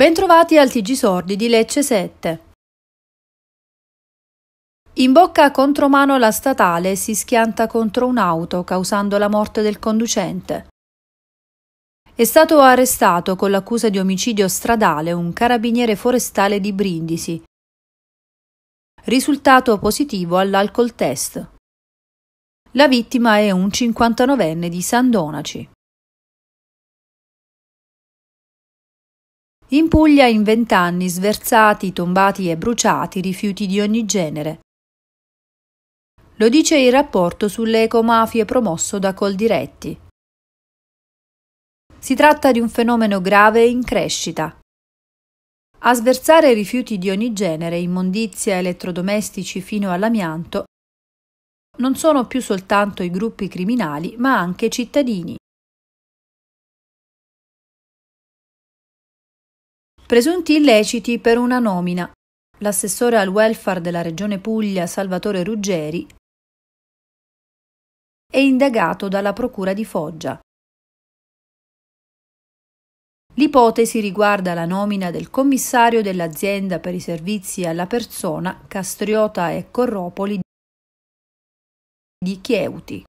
Bentrovati al TG Sordi di Lecce 7. In bocca contromano la statale si schianta contro un'auto causando la morte del conducente. È stato arrestato con l'accusa di omicidio stradale un carabiniere forestale di Brindisi. Risultato positivo all'alcol test. La vittima è un 59enne di San Donaci. In Puglia in vent'anni sversati, tombati e bruciati rifiuti di ogni genere. Lo dice il rapporto sulle ecomafie promosso da Coldiretti. Si tratta di un fenomeno grave e in crescita. A sversare rifiuti di ogni genere, immondizia, elettrodomestici fino all'amianto, non sono più soltanto i gruppi criminali, ma anche cittadini. presunti illeciti per una nomina. L'assessore al welfare della Regione Puglia, Salvatore Ruggeri, è indagato dalla Procura di Foggia. L'ipotesi riguarda la nomina del commissario dell'azienda per i servizi alla persona Castriota e Corropoli di Chieuti.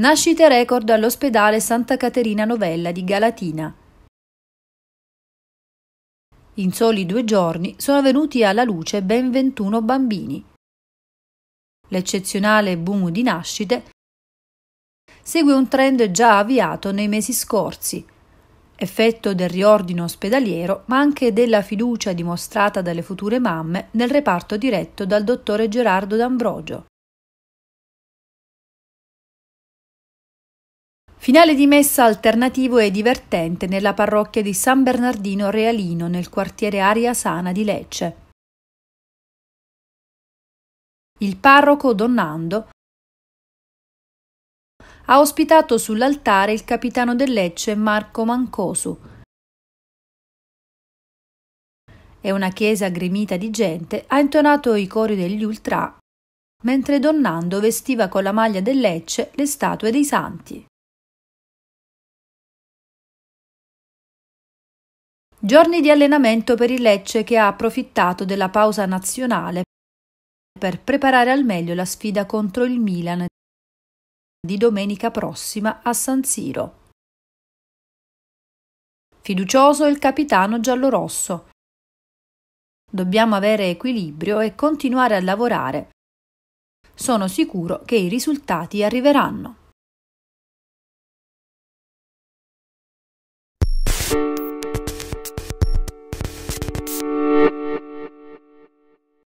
Nascite record all'ospedale Santa Caterina Novella di Galatina. In soli due giorni sono venuti alla luce ben 21 bambini. L'eccezionale boom di nascite segue un trend già avviato nei mesi scorsi, effetto del riordino ospedaliero ma anche della fiducia dimostrata dalle future mamme nel reparto diretto dal dottore Gerardo D'Ambrogio. Finale di messa alternativo e divertente nella parrocchia di San Bernardino Realino nel quartiere Aria Sana di Lecce. Il parroco Donnando ha ospitato sull'altare il capitano del Lecce Marco Mancosu. E una chiesa gremita di gente ha intonato i cori degli ultra, mentre Donnando vestiva con la maglia del Lecce le statue dei santi. Giorni di allenamento per il Lecce che ha approfittato della pausa nazionale per preparare al meglio la sfida contro il Milan di domenica prossima a San Siro. Fiducioso il capitano giallorosso. Dobbiamo avere equilibrio e continuare a lavorare. Sono sicuro che i risultati arriveranno.